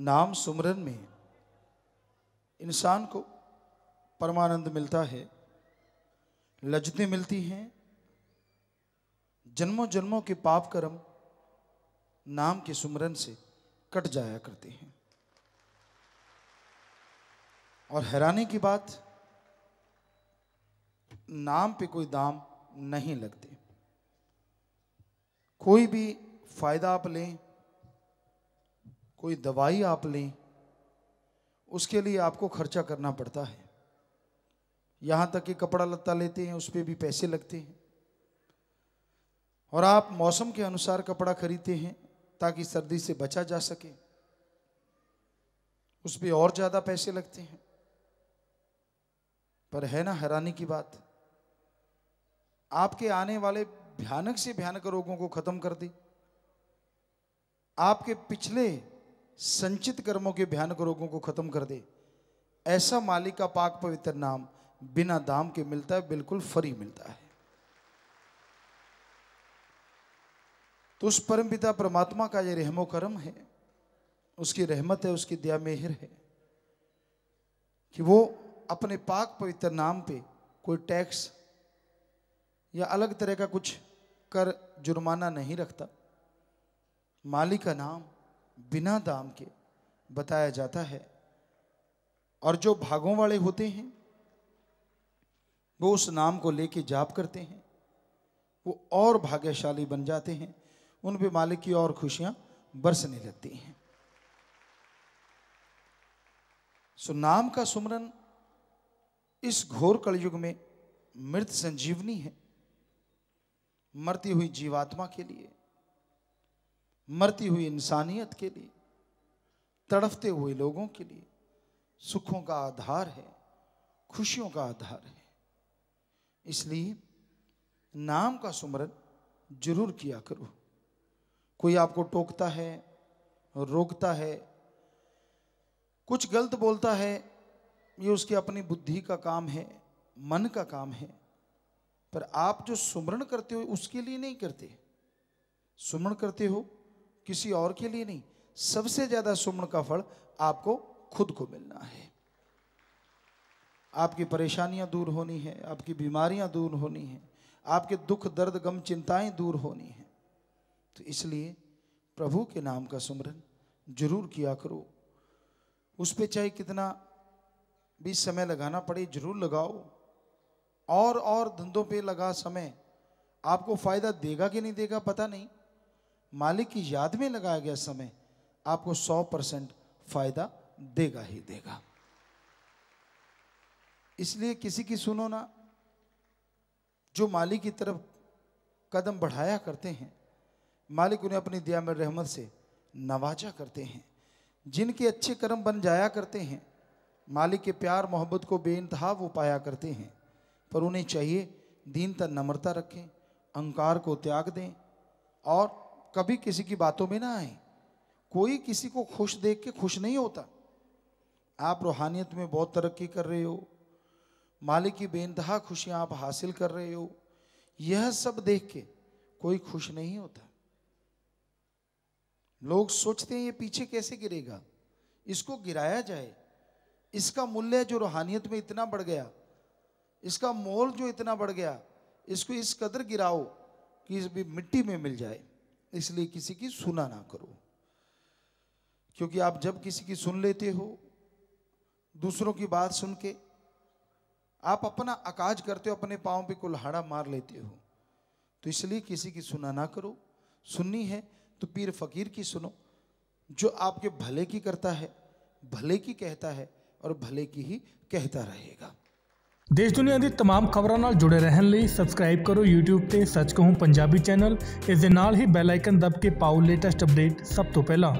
नाम सुमरन में इंसान को परमानंद मिलता है लज्जतें मिलती हैं जन्मों जन्मों के पाप कर्म नाम के सुमरन से कट जाया करते हैं और हैरानी की बात नाम पे कोई दाम नहीं लगते कोई भी फायदा आप लें कोई दवाई आप लें उसके लिए आपको खर्चा करना पड़ता है यहाँ तक कि कपड़ा लत्ता लेते हैं उस पर भी पैसे लगते हैं और आप मौसम के अनुसार कपड़ा खरीदते हैं ताकि सर्दी से बचा जा सके उस पर और ज़्यादा पैसे लगते हैं पर है ना हैरानी की बात आपके आने वाले भयानक से भयानक रोगों को ख़त्म कर दी आपके पिछले संचित कर्मों के भयानक रोगों को खत्म कर दे ऐसा मालिक का पाक पवित्र नाम बिना दाम के मिलता है बिल्कुल फ्री मिलता है तो उस परम पिता परमात्मा का ये रहमो कर्म है उसकी रहमत है उसकी दया मेहर है कि वो अपने पाक पवित्र नाम पे कोई टैक्स या अलग तरह का कुछ कर जुर्माना नहीं रखता मालिक का नाम बिना दाम के बताया जाता है और जो भागों वाले होते हैं वो उस नाम को लेके जाप करते हैं वो और भाग्यशाली बन जाते हैं उन पे मालिक की और खुशियां बरसने लगती हैं सो नाम का सुमरन इस घोर कलयुग में मृत संजीवनी है मरती हुई जीवात्मा के लिए मरती हुई इंसानियत के लिए तड़फते हुए लोगों के लिए सुखों का आधार है खुशियों का आधार है इसलिए नाम का सुमरन जरूर किया करो कोई आपको टोकता है रोकता है कुछ गलत बोलता है ये उसकी अपनी बुद्धि का काम है मन का काम है पर आप जो सुमरण करते हो उसके लिए नहीं करते सुमरण करते हो किसी और के लिए नहीं सबसे ज्यादा सुमण का फल आपको खुद को मिलना है आपकी परेशानियां दूर होनी है आपकी बीमारियां दूर होनी है आपके दुख दर्द गम चिंताएं दूर होनी है तो इसलिए प्रभु के नाम का सुमरन जरूर किया करो उस पर चाहे कितना भी समय लगाना पड़े जरूर लगाओ और और धंधों पे लगा समय आपको फायदा देगा कि नहीं देगा पता नहीं मालिक की याद में लगाया गया समय आपको सौ परसेंट फायदा देगा ही देगा इसलिए किसी की सुनो ना जो मालिक की तरफ कदम बढ़ाया करते हैं मालिक उन्हें अपनी दया में रहमत से नवाजा करते हैं जिनके अच्छे कर्म बन जाया करते हैं मालिक के प्यार मोहब्बत को इंतहा वो पाया करते हैं पर उन्हें चाहिए दीनता नम्रता रखें अहंकार को त्याग दें और कभी किसी की बातों में ना आए कोई किसी को खुश देख के खुश नहीं होता आप रूहानियत में बहुत तरक्की कर रहे हो मालिक की बेनतहा खुशियाँ आप हासिल कर रहे हो यह सब देख के कोई खुश नहीं होता लोग सोचते हैं ये पीछे कैसे गिरेगा इसको गिराया जाए इसका मूल्य जो रूहानियत में इतना बढ़ गया इसका मोल जो इतना बढ़ गया इसको इस कदर गिराओ कि इस भी मिट्टी में मिल जाए इसलिए किसी की सुना ना करो क्योंकि आप जब किसी की सुन लेते हो दूसरों की बात सुन के आप अपना आकाज करते हो अपने पाँव पे कुल्हाड़ा मार लेते हो तो इसलिए किसी की सुना ना करो सुननी है तो पीर फकीर की सुनो जो आपके भले की करता है भले की कहता है और भले की ही कहता रहेगा ਦੇਸ਼ ਦੁਨੀਆ ਦੀ तमाम ਖਬਰਾਂ ਨਾਲ ਜੁੜੇ ਰਹਿਣ ਲਈ ਸਬਸਕ੍ਰਾਈਬ ਕਰੋ YouTube ਤੇ ਸੱਚ ਕਹੂੰ ਪੰਜਾਬੀ ਚੈਨਲ ਇਸ ਦੇ ਨਾਲ ਹੀ ਬੈਲ ਆਈਕਨ ਦਬ ਕੇ ਪਾਓ ਲੇਟੈਸਟ ਅਪਡੇਟ ਸਭ ਤੋਂ ਪਹਿਲਾਂ